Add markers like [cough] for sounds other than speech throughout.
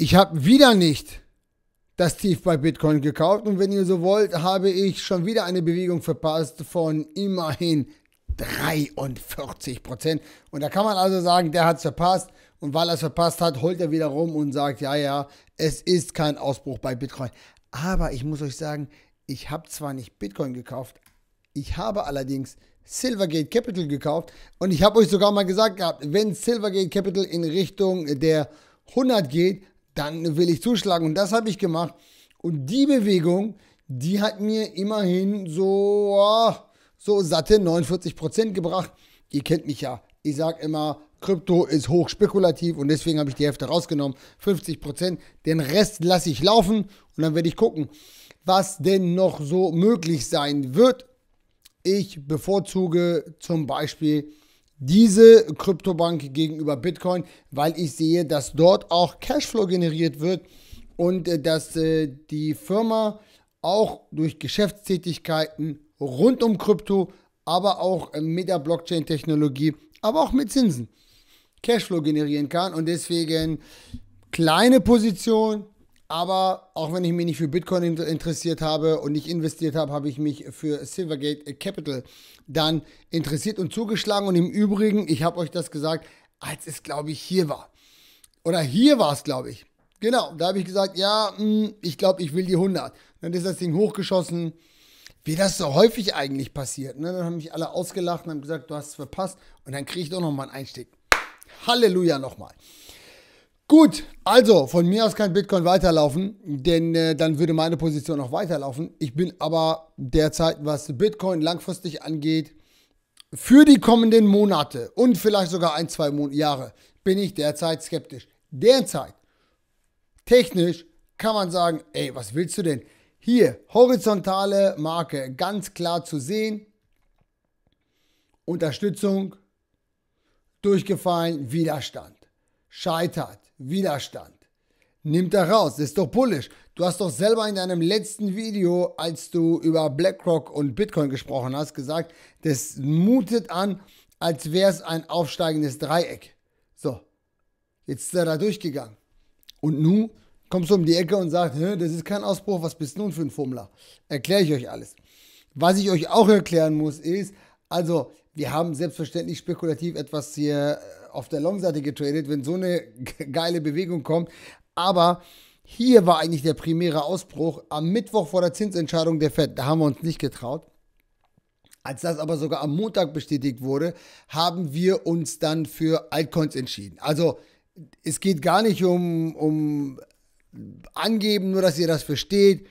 Ich habe wieder nicht das Tief bei Bitcoin gekauft und wenn ihr so wollt, habe ich schon wieder eine Bewegung verpasst von immerhin 43 Und da kann man also sagen, der hat es verpasst. Und weil er es verpasst hat, holt er wieder rum und sagt, ja, ja, es ist kein Ausbruch bei Bitcoin. Aber ich muss euch sagen, ich habe zwar nicht Bitcoin gekauft, ich habe allerdings Silvergate Capital gekauft. Und ich habe euch sogar mal gesagt gehabt, wenn Silvergate Capital in Richtung der 100 geht, dann will ich zuschlagen. Und das habe ich gemacht. Und die Bewegung, die hat mir immerhin so, ah, so satte 49% gebracht. Ihr kennt mich ja. Ich sage immer, Krypto ist hochspekulativ und deswegen habe ich die Hälfte rausgenommen. 50%. Den Rest lasse ich laufen und dann werde ich gucken, was denn noch so möglich sein wird. Ich bevorzuge zum Beispiel diese Kryptobank gegenüber Bitcoin, weil ich sehe, dass dort auch Cashflow generiert wird und äh, dass äh, die Firma auch durch Geschäftstätigkeiten rund um Krypto, aber auch äh, mit der Blockchain-Technologie, aber auch mit Zinsen Cashflow generieren kann und deswegen kleine Position, aber auch wenn ich mich nicht für Bitcoin interessiert habe und nicht investiert habe, habe ich mich für Silvergate Capital dann interessiert und zugeschlagen. Und im Übrigen, ich habe euch das gesagt, als es, glaube ich, hier war. Oder hier war es, glaube ich. Genau, da habe ich gesagt, ja, hm, ich glaube, ich will die 100. Dann ist das Ding hochgeschossen, wie das so häufig eigentlich passiert. Ne? Dann haben mich alle ausgelacht und haben gesagt, du hast es verpasst. Und dann kriege ich doch nochmal einen Einstieg. Halleluja nochmal. Gut, also von mir aus kann Bitcoin weiterlaufen, denn äh, dann würde meine Position auch weiterlaufen. Ich bin aber derzeit, was Bitcoin langfristig angeht, für die kommenden Monate und vielleicht sogar ein, zwei Mon Jahre, bin ich derzeit skeptisch. Derzeit. Technisch kann man sagen, ey, was willst du denn? Hier, horizontale Marke, ganz klar zu sehen. Unterstützung, durchgefallen, Widerstand scheitert, Widerstand. Nimmt da raus, ist doch bullisch. Du hast doch selber in deinem letzten Video, als du über BlackRock und Bitcoin gesprochen hast, gesagt, das mutet an, als wäre es ein aufsteigendes Dreieck. So, jetzt ist er da durchgegangen. Und nun kommst du um die Ecke und sagst, das ist kein Ausbruch, was bist du nun für ein Fummler? Erkläre ich euch alles. Was ich euch auch erklären muss, ist, also, wir haben selbstverständlich spekulativ etwas hier äh, auf der Long-Seite getradet, wenn so eine [laughs] geile Bewegung kommt. Aber hier war eigentlich der primäre Ausbruch am Mittwoch vor der Zinsentscheidung der FED. Da haben wir uns nicht getraut. Als das aber sogar am Montag bestätigt wurde, haben wir uns dann für Altcoins entschieden. Also es geht gar nicht um, um Angeben, nur dass ihr das versteht.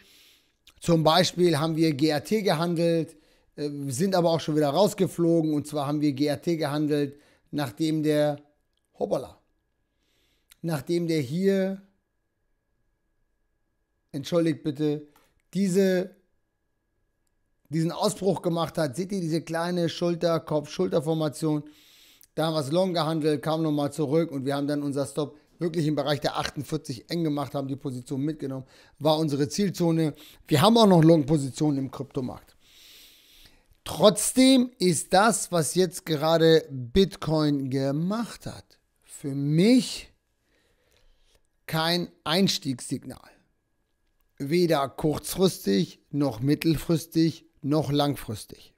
Zum Beispiel haben wir GRT gehandelt, äh, sind aber auch schon wieder rausgeflogen. Und zwar haben wir GRT gehandelt, nachdem der, hoppala, nachdem der hier, entschuldigt bitte, diese, diesen Ausbruch gemacht hat. Seht ihr diese kleine Schulter, Kopf, Schulterformation? Da haben wir es long gehandelt, kam nochmal zurück und wir haben dann unser Stop wirklich im Bereich der 48 eng gemacht, haben die Position mitgenommen, war unsere Zielzone. Wir haben auch noch Long-Positionen im Kryptomarkt. Trotzdem ist das, was jetzt gerade Bitcoin gemacht hat, für mich kein Einstiegssignal. Weder kurzfristig, noch mittelfristig, noch langfristig.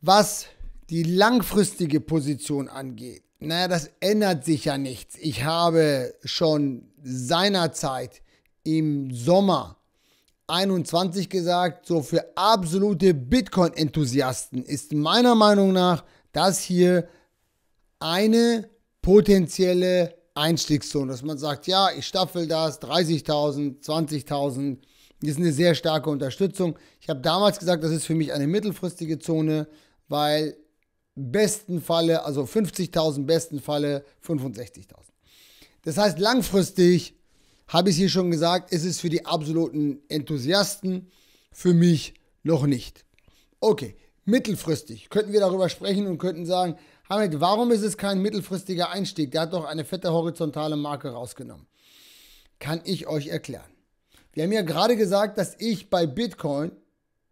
Was die langfristige Position angeht, naja, das ändert sich ja nichts. Ich habe schon seinerzeit im Sommer 2021 gesagt, so für absolute Bitcoin-Enthusiasten ist meiner Meinung nach das hier eine potenzielle Einstiegszone, dass man sagt, ja, ich staffel das, 30.000, 20.000, das ist eine sehr starke Unterstützung. Ich habe damals gesagt, das ist für mich eine mittelfristige Zone, weil besten Falle, also 50.000, besten Falle 65.000. Das heißt, langfristig habe ich es hier schon gesagt, ist es für die absoluten Enthusiasten, für mich noch nicht. Okay, mittelfristig könnten wir darüber sprechen und könnten sagen, Hamid, warum ist es kein mittelfristiger Einstieg? Der hat doch eine fette horizontale Marke rausgenommen. Kann ich euch erklären. Wir haben ja gerade gesagt, dass ich bei Bitcoin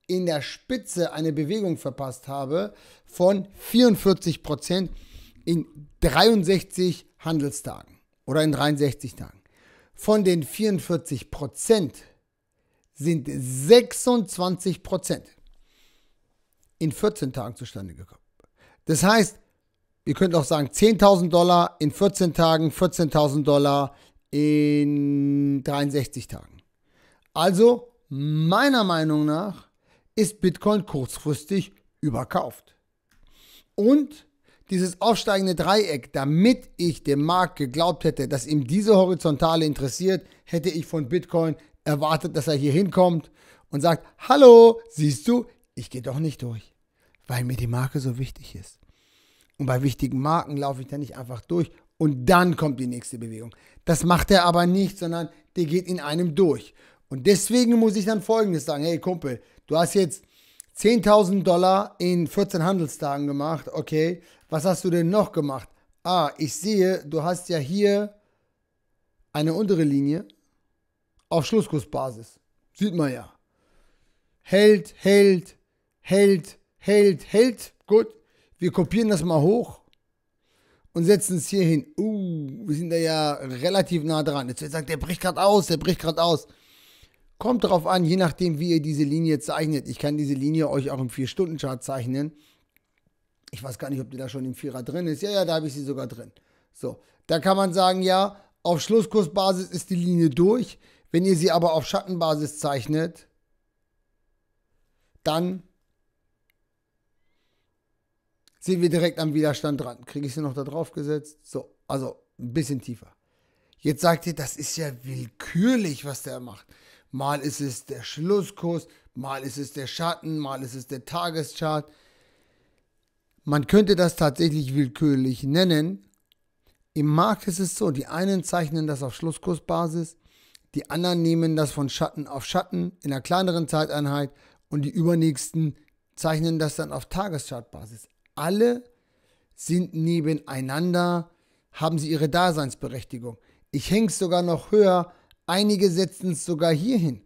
in der Spitze eine Bewegung verpasst habe von 44% in 63 Handelstagen oder in 63 Tagen. Von den 44 Prozent sind 26 Prozent in 14 Tagen zustande gekommen. Das heißt, ihr könnt auch sagen 10.000 Dollar in 14 Tagen, 14.000 Dollar in 63 Tagen. Also meiner Meinung nach ist Bitcoin kurzfristig überkauft. Und dieses aufsteigende Dreieck, damit ich dem Markt geglaubt hätte, dass ihm diese Horizontale interessiert, hätte ich von Bitcoin erwartet, dass er hier hinkommt und sagt, hallo, siehst du, ich gehe doch nicht durch, weil mir die Marke so wichtig ist. Und bei wichtigen Marken laufe ich da nicht einfach durch und dann kommt die nächste Bewegung. Das macht er aber nicht, sondern der geht in einem durch. Und deswegen muss ich dann Folgendes sagen, hey Kumpel, du hast jetzt 10.000 Dollar in 14 Handelstagen gemacht. Okay, was hast du denn noch gemacht? Ah, ich sehe, du hast ja hier eine untere Linie auf Schlusskursbasis. Sieht man ja. Hält, hält, hält, hält, hält. Gut, wir kopieren das mal hoch und setzen es hier hin. Uh, wir sind da ja relativ nah dran. Jetzt wird gesagt, der bricht gerade aus, der bricht gerade aus. Kommt drauf an, je nachdem, wie ihr diese Linie zeichnet. Ich kann diese Linie euch auch im 4-Stunden-Chart zeichnen. Ich weiß gar nicht, ob die da schon im 4er drin ist. Ja, ja, da habe ich sie sogar drin. So, da kann man sagen, ja, auf Schlusskursbasis ist die Linie durch. Wenn ihr sie aber auf Schattenbasis zeichnet, dann sind wir direkt am Widerstand dran. Kriege ich sie noch da drauf gesetzt? So, also ein bisschen tiefer. Jetzt sagt ihr, das ist ja willkürlich, was der macht mal ist es der Schlusskurs, mal ist es der Schatten, mal ist es der Tageschart. Man könnte das tatsächlich willkürlich nennen. Im Markt ist es so, die einen zeichnen das auf Schlusskursbasis, die anderen nehmen das von Schatten auf Schatten in einer kleineren Zeiteinheit und die übernächsten zeichnen das dann auf Tageschartbasis. Alle sind nebeneinander, haben sie ihre Daseinsberechtigung. Ich hänge es sogar noch höher Einige setzen es sogar hierhin.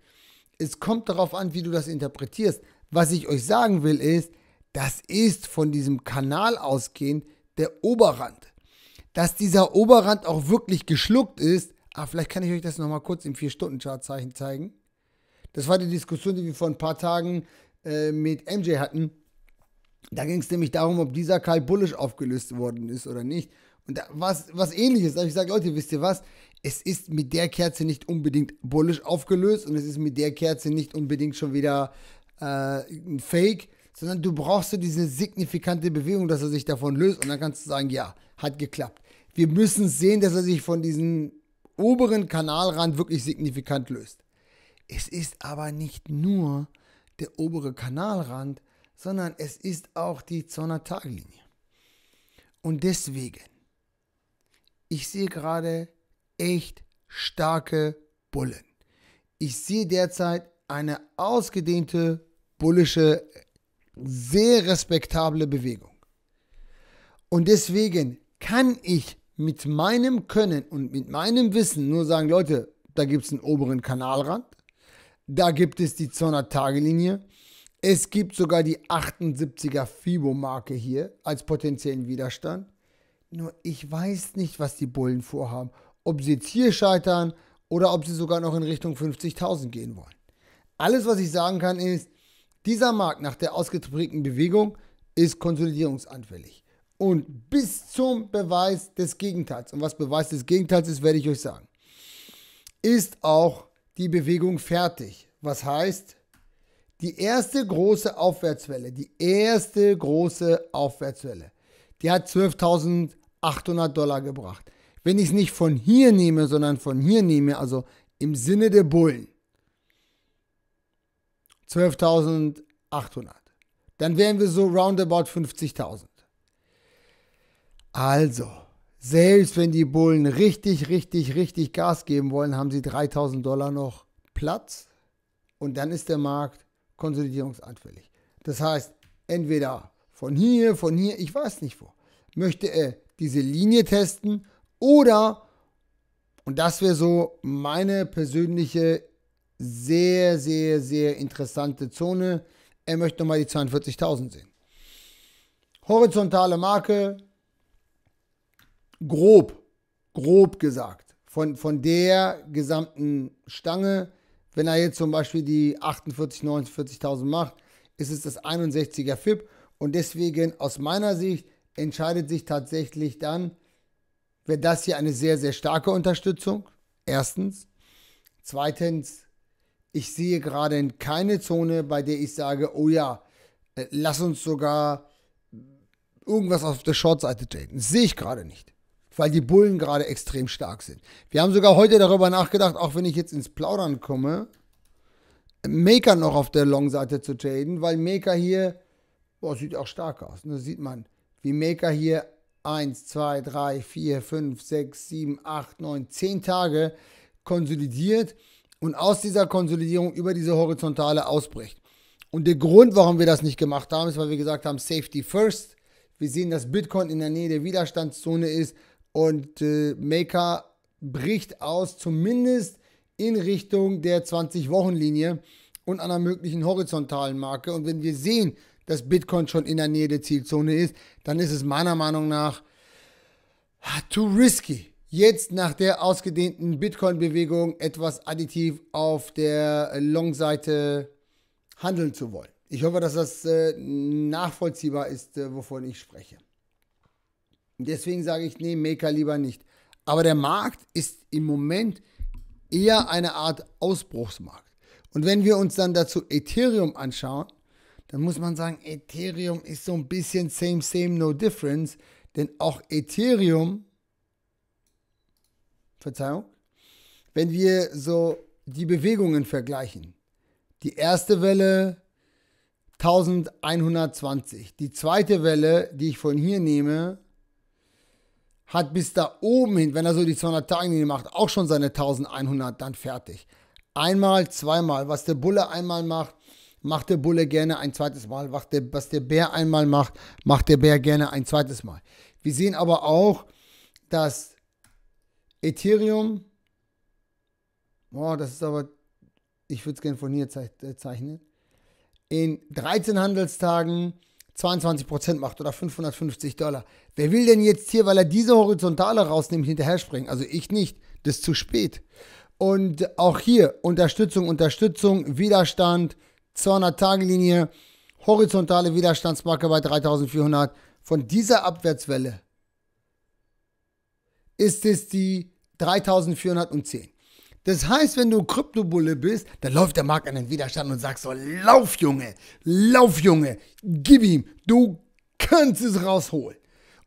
Es kommt darauf an, wie du das interpretierst. Was ich euch sagen will, ist, das ist von diesem Kanal ausgehend der Oberrand. Dass dieser Oberrand auch wirklich geschluckt ist, ah, vielleicht kann ich euch das nochmal kurz im 4-Stunden-Chartzeichen zeigen. Das war die Diskussion, die wir vor ein paar Tagen äh, mit MJ hatten. Da ging es nämlich darum, ob dieser Karl Bullish aufgelöst worden ist oder nicht. Und da was, was ähnliches. Da habe ich gesagt, Leute, wisst ihr was? es ist mit der Kerze nicht unbedingt bullish aufgelöst und es ist mit der Kerze nicht unbedingt schon wieder äh, ein Fake, sondern du brauchst so diese signifikante Bewegung, dass er sich davon löst und dann kannst du sagen, ja, hat geklappt. Wir müssen sehen, dass er sich von diesem oberen Kanalrand wirklich signifikant löst. Es ist aber nicht nur der obere Kanalrand, sondern es ist auch die 200 Und deswegen, ich sehe gerade echt starke Bullen. Ich sehe derzeit eine ausgedehnte, bullische, sehr respektable Bewegung. Und deswegen kann ich mit meinem Können und mit meinem Wissen nur sagen, Leute, da gibt es einen oberen Kanalrand, da gibt es die 200-Tage-Linie, es gibt sogar die 78er Fibo-Marke hier als potenziellen Widerstand. Nur ich weiß nicht, was die Bullen vorhaben ob sie jetzt hier scheitern oder ob sie sogar noch in Richtung 50.000 gehen wollen. Alles, was ich sagen kann, ist, dieser Markt nach der ausgeprägten Bewegung ist konsolidierungsanfällig. Und bis zum Beweis des Gegenteils, und was Beweis des Gegenteils ist, werde ich euch sagen, ist auch die Bewegung fertig. Was heißt, die erste große Aufwärtswelle, die erste große Aufwärtswelle, die hat 12.800 Dollar gebracht wenn ich es nicht von hier nehme, sondern von hier nehme, also im Sinne der Bullen, 12.800, dann wären wir so roundabout 50.000. Also, selbst wenn die Bullen richtig, richtig, richtig Gas geben wollen, haben sie 3.000 Dollar noch Platz und dann ist der Markt konsolidierungsanfällig. Das heißt, entweder von hier, von hier, ich weiß nicht wo. Möchte er diese Linie testen oder, und das wäre so meine persönliche sehr, sehr, sehr interessante Zone, er möchte nochmal die 42.000 sehen. Horizontale Marke, grob, grob gesagt, von, von der gesamten Stange, wenn er jetzt zum Beispiel die 48.000, 49.000 macht, ist es das 61er FIP. Und deswegen aus meiner Sicht entscheidet sich tatsächlich dann wäre das hier eine sehr, sehr starke Unterstützung. Erstens. Zweitens, ich sehe gerade keine Zone, bei der ich sage, oh ja, äh, lass uns sogar irgendwas auf der Shortseite traden. Das sehe ich gerade nicht, weil die Bullen gerade extrem stark sind. Wir haben sogar heute darüber nachgedacht, auch wenn ich jetzt ins Plaudern komme, Maker noch auf der Long-Seite zu traden, weil Maker hier, boah, sieht auch stark aus. Da ne? sieht man, wie Maker hier 1, 2, 3, 4, 5, 6, 7, 8, 9, 10 Tage konsolidiert und aus dieser Konsolidierung über diese Horizontale ausbricht. Und der Grund, warum wir das nicht gemacht haben, ist, weil wir gesagt haben, Safety First. Wir sehen, dass Bitcoin in der Nähe der Widerstandszone ist und äh, Maker bricht aus, zumindest in Richtung der 20-Wochen-Linie und einer möglichen horizontalen Marke. Und wenn wir sehen, dass Bitcoin schon in der Nähe der Zielzone ist, dann ist es meiner Meinung nach too ah, risky. Jetzt nach der ausgedehnten Bitcoin-Bewegung etwas additiv auf der äh, Long-Seite handeln zu wollen. Ich hoffe, dass das äh, nachvollziehbar ist, äh, wovon ich spreche. Deswegen sage ich, nee, Maker lieber nicht. Aber der Markt ist im Moment eher eine Art Ausbruchsmarkt. Und wenn wir uns dann dazu Ethereum anschauen, dann muss man sagen, Ethereum ist so ein bisschen same, same, no difference. Denn auch Ethereum, Verzeihung, wenn wir so die Bewegungen vergleichen. Die erste Welle 1120. Die zweite Welle, die ich von hier nehme, hat bis da oben hin, wenn er so die 200 Tage macht, auch schon seine 1100 dann fertig. Einmal, zweimal, was der Bulle einmal macht, macht der Bulle gerne ein zweites Mal, macht der, was der Bär einmal macht, macht der Bär gerne ein zweites Mal. Wir sehen aber auch, dass Ethereum, oh, das ist aber, ich würde es gerne von hier äh, zeichnen, in 13 Handelstagen 22% macht oder 550 Dollar. Wer will denn jetzt hier, weil er diese Horizontale rausnimmt, hinterher springen? Also ich nicht, das ist zu spät. Und auch hier Unterstützung, Unterstützung, Widerstand, 200-Tage-Linie, horizontale Widerstandsmarke bei 3400. Von dieser Abwärtswelle ist es die 3410. Das heißt, wenn du Kryptobulle bist, dann läuft der Markt an den Widerstand und sagst so, lauf Junge, lauf Junge, gib ihm, du kannst es rausholen.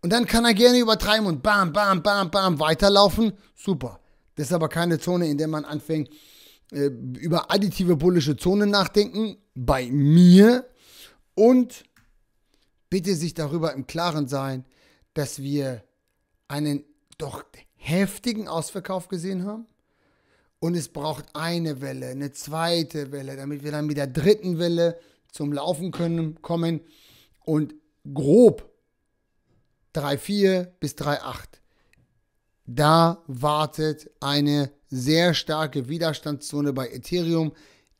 Und dann kann er gerne übertreiben und bam, bam, bam, bam weiterlaufen. Super. Das ist aber keine Zone, in der man anfängt, äh, über additive bullische Zonen nachdenken, bei mir und bitte sich darüber im Klaren sein, dass wir einen doch heftigen Ausverkauf gesehen haben. Und es braucht eine Welle, eine zweite Welle, damit wir dann mit der dritten Welle zum Laufen können, kommen. Und grob 3,4 bis 3,8. Da wartet eine sehr starke Widerstandszone bei Ethereum,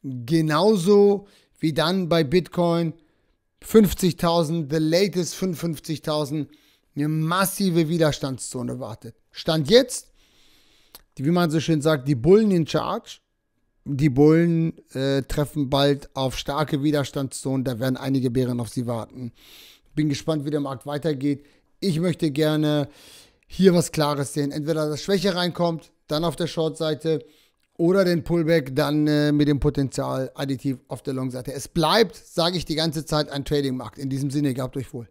genauso wie dann bei Bitcoin 50.000, the latest 55.000, eine massive Widerstandszone wartet. Stand jetzt, wie man so schön sagt, die Bullen in Charge. Die Bullen äh, treffen bald auf starke Widerstandszonen, da werden einige Bären auf sie warten. Bin gespannt, wie der Markt weitergeht. Ich möchte gerne hier was Klares sehen. Entweder dass Schwäche reinkommt dann auf der Short-Seite oder den Pullback dann äh, mit dem Potenzial additiv auf der Long-Seite. Es bleibt, sage ich die ganze Zeit, ein Trading-Markt. In diesem Sinne, gehabt euch wohl.